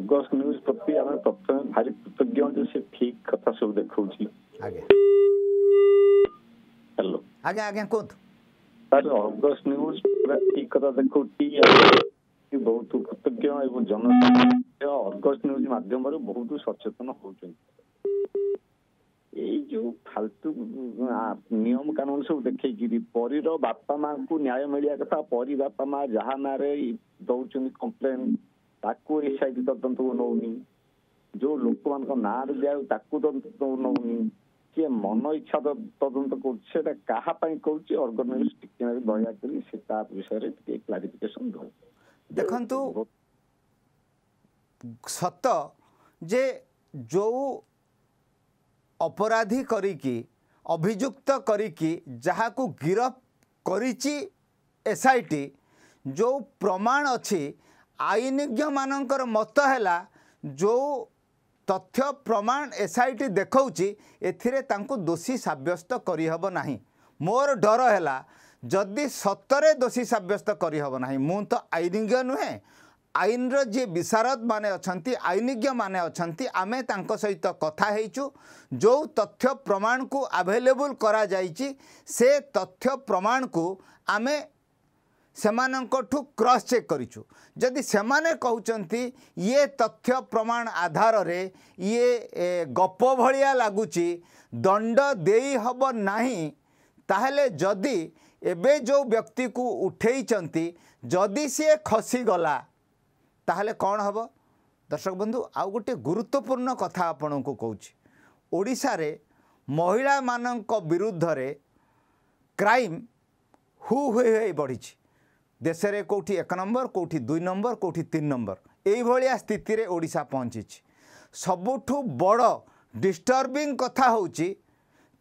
ଭାରି କୃତଜ୍ଞ ବହୁତ ସଚେତନ ହଉଛନ୍ତି ଏଇ ଯୋଉ ନିୟମ କାନୁନ ସବୁ ଦେଖେଇକିରି ପରୀର ବାପା ମାଙ୍କୁ ନ୍ୟାୟ ମିଳିବା କଥା ପରୀ ବାପା ମା ଯାହା ନାଁରେ ଦଉଛନ୍ତି କମ୍ପ୍ଲେନ୍ ତାକୁ ଆଇ ଟି ତଦନ୍ତକୁ ନେଉନି ଯୋଉ ଲୋକମାନଙ୍କ ନାଁରେ ଦିଆଯାଉ ତାକୁ ତଦନ୍ତ ନେଉନି କିଏ ମନ ଇଚ୍ଛା ତଦନ୍ତ କରୁଛି ସେଟା କାହା ପାଇଁ କରୁଛି ଅର୍ଗାନାଇଜ ଟିକେ ଦୟାକରି ସେ ତା ବିଷୟରେ ଟିକେ କ୍ଲାରିଫିକେସନ ଦଉ ଦେଖନ୍ତୁ ସତ ଯେ ଯେଉଁ ଅପରାଧୀ କରିକି ଅଭିଯୁକ୍ତ କରିକି ଯାହାକୁ ଗିରଫ କରିଛି ଏସ୍ଆଇଟି ଯେଉଁ ପ୍ରମାଣ ଅଛି ଆଇନଜ୍ଞମାନଙ୍କର ମତ ହେଲା ଯେଉଁ ତଥ୍ୟ ପ୍ରମାଣ ଏସ୍ ଆଇ ଟି ଦେଖାଉଛି ଏଥିରେ ତାଙ୍କୁ ଦୋଷୀ ସାବ୍ୟସ୍ତ କରିହେବ ନାହିଁ ମୋର ଡର ହେଲା ଯଦି ସତରେ ଦୋଷୀ ସାବ୍ୟସ୍ତ କରିହେବ ନାହିଁ ମୁଁ ତ ଆଇନଜ୍ଞ ନୁହେଁ ଆଇନର ଯିଏ ବିଶାରଦମାନେ ଅଛନ୍ତି ଆଇନଜ୍ଞମାନେ ଅଛନ୍ତି ଆମେ ତାଙ୍କ ସହିତ କଥା ହେଇଛୁ ଯେଉଁ ତଥ୍ୟ ପ୍ରମାଣକୁ ଆଭେଲେବୁଲ୍ କରାଯାଇଛି ସେ ତଥ୍ୟ ପ୍ରମାଣକୁ ଆମେ ସେମାନଙ୍କଠୁ କ୍ରସ୍ ଚେକ୍ କରିଛୁ ଯଦି ସେମାନେ କହୁଛନ୍ତି ଇଏ ତଥ୍ୟ ପ୍ରମାଣ ଆଧାରରେ ଇଏ ଗପ ଭଳିଆ ଲାଗୁଛି ଦଣ୍ଡ ଦେଇ ହେବ ନାହିଁ ତାହେଲେ ଯଦି ଏବେ ଯେଉଁ ବ୍ୟକ୍ତିକୁ ଉଠେଇଛନ୍ତି ଯଦି ସିଏ ଖସିଗଲା ତାହେଲେ କ'ଣ ହେବ ଦର୍ଶକ ବନ୍ଧୁ ଆଉ ଗୋଟିଏ ଗୁରୁତ୍ୱପୂର୍ଣ୍ଣ କଥା ଆପଣଙ୍କୁ କହୁଛି ଓଡ଼ିଶାରେ ମହିଳାମାନଙ୍କ ବିରୁଦ୍ଧରେ କ୍ରାଇମ୍ ହୁ ହୁଇ ହୁଇ ବଢ଼ିଛି ଦେଶରେ କେଉଁଠି ଏକ ନମ୍ବର କେଉଁଠି ଦୁଇ ନମ୍ବର କେଉଁଠି ତିନି ନମ୍ବର ଏଇଭଳିଆ ସ୍ଥିତିରେ ଓଡ଼ିଶା ପହଞ୍ଚିଛି ସବୁଠୁ ବଡ଼ ଡିଷ୍ଟର୍ବିଂ କଥା ହେଉଛି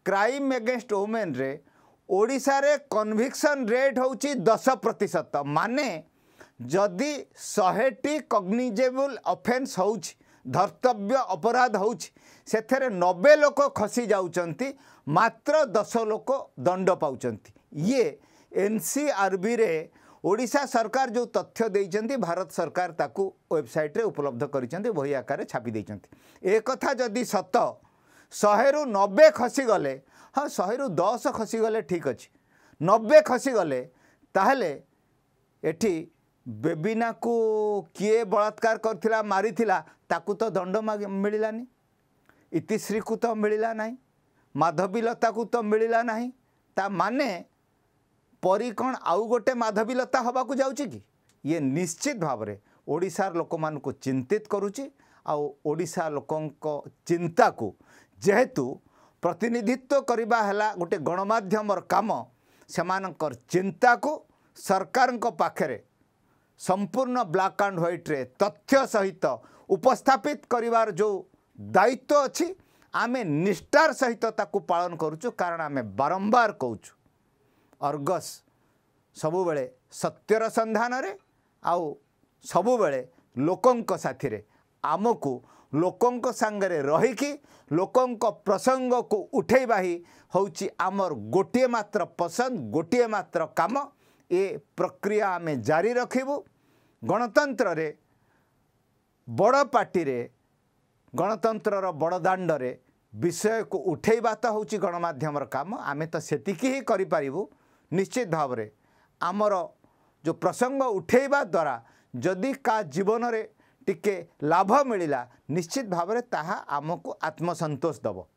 କ୍ରାଇମ୍ ଏଗେନ୍ଷ୍ଟ ଓମେନ୍ରେ ଓଡ଼ିଶାରେ କନଭିକ୍ସନ୍ ରେଟ୍ ହେଉଛି ଦଶ ପ୍ରତିଶତ ମାନେ ଯଦି ଶହେଟି କଗ୍ନିଜେବୁଲ ଅଫେନ୍ସ ହେଉଛି ଧର୍ତ୍ତବ୍ୟ ଅପରାଧ ହେଉଛି ସେଥିରେ ନବେ ଲୋକ ଖସି ଯାଉଛନ୍ତି ମାତ୍ର ଦଶ ଲୋକ ଦଣ୍ଡ ପାଉଛନ୍ତି ଇଏ ଏନ୍ ସି ଆର୍ ଆର୍ବିରେ ଓଡ଼ିଶା ସରକାର ଯେଉଁ ତଥ୍ୟ ଦେଇଛନ୍ତି ଭାରତ ସରକାର ତାକୁ ୱେବସାଇଟ୍ରେ ଉପଲବ୍ଧ କରିଛନ୍ତି ବହି ଆକାରରେ ଛାପି ଦେଇଛନ୍ତି ଏ କଥା ଯଦି ସତ ଶହେରୁ ନବେ ଖସିଗଲେ ହଁ ଶହେରୁ ଦଶ ଖସିଗଲେ ଠିକ୍ ଅଛି ନବେ ଖସିଗଲେ ତାହେଲେ ଏଠି ବେବିନାକୁ କିଏ ବଳାତ୍କାର କରିଥିଲା ମାରିଥିଲା ତାକୁ ତ ଦଣ୍ଡ ମିଳିଲାନି ଇତିଶ୍ରୀକୁ ତ ମିଳିଲା ନାହିଁ ମାଧବୀଲତାକୁ ତ ମିଳିଲା ନାହିଁ ତା ମାନେ ପରି କ'ଣ ଆଉ ଗୋଟେ ମାଧବୀଲତା ହେବାକୁ ଯାଉଛି କି ଇଏ ନିଶ୍ଚିତ ଭାବରେ ଓଡ଼ିଶାର ଲୋକମାନଙ୍କୁ ଚିନ୍ତିତ କରୁଛି ଆଉ ଓଡ଼ିଶା ଲୋକଙ୍କ ଚିନ୍ତାକୁ ଯେହେତୁ ପ୍ରତିନିଧିତ୍ୱ କରିବା ହେଲା ଗୋଟେ ଗଣମାଧ୍ୟମର କାମ ସେମାନଙ୍କର ଚିନ୍ତାକୁ ସରକାରଙ୍କ ପାଖରେ ସମ୍ପୂର୍ଣ୍ଣ ବ୍ଲାକ୍ ଆଣ୍ଡ ହ୍ୱାଇଟ୍ରେ ତଥ୍ୟ ସହିତ ଉପସ୍ଥାପିତ କରିବାର ଯେଉଁ ଦାୟିତ୍ୱ ଅଛି ଆମେ ନିଷ୍ଠାର ସହିତ ତାକୁ ପାଳନ କରୁଛୁ କାରଣ ଆମେ ବାରମ୍ବାର କହୁଛୁ ଅର୍ଗସ୍ ସବୁବେଳେ ସତ୍ୟର ସନ୍ଧାନରେ ଆଉ ସବୁବେଳେ ଲୋକଙ୍କ ସାଥିରେ ଆମକୁ ଲୋକଙ୍କ ସାଙ୍ଗରେ ରହିକି ଲୋକଙ୍କ ପ୍ରସଙ୍ଗକୁ ଉଠେଇବା ହିଁ ହେଉଛି ଆମର ଗୋଟିଏ ମାତ୍ର ପସନ୍ଦ ଗୋଟିଏ ମାତ୍ର କାମ ଏ ପ୍ରକ୍ରିୟା ଆମେ ଜାରି ରଖିବୁ ଗଣତନ୍ତ୍ରରେ ବଡ଼ ପାର୍ଟିରେ ଗଣତନ୍ତ୍ରର ବଡ଼ ଦାଣ୍ଡରେ ବିଷୟକୁ ଉଠେଇବା ତ ହେଉଛି ଗଣମାଧ୍ୟମର କାମ ଆମେ ତ ସେତିକି ହିଁ କରିପାରିବୁ ନିଶ୍ଚିତ ଭାବରେ ଆମର ଯେଉଁ ପ୍ରସଙ୍ଗ ଉଠାଇବା ଦ୍ୱାରା ଯଦି କାହା ଜୀବନରେ ଟିକେ ଲାଭ ମିଳିଲା ନିଶ୍ଚିତ ଭାବରେ ତାହା ଆମକୁ ଆତ୍ମସନ୍ତୋଷ ଦେବ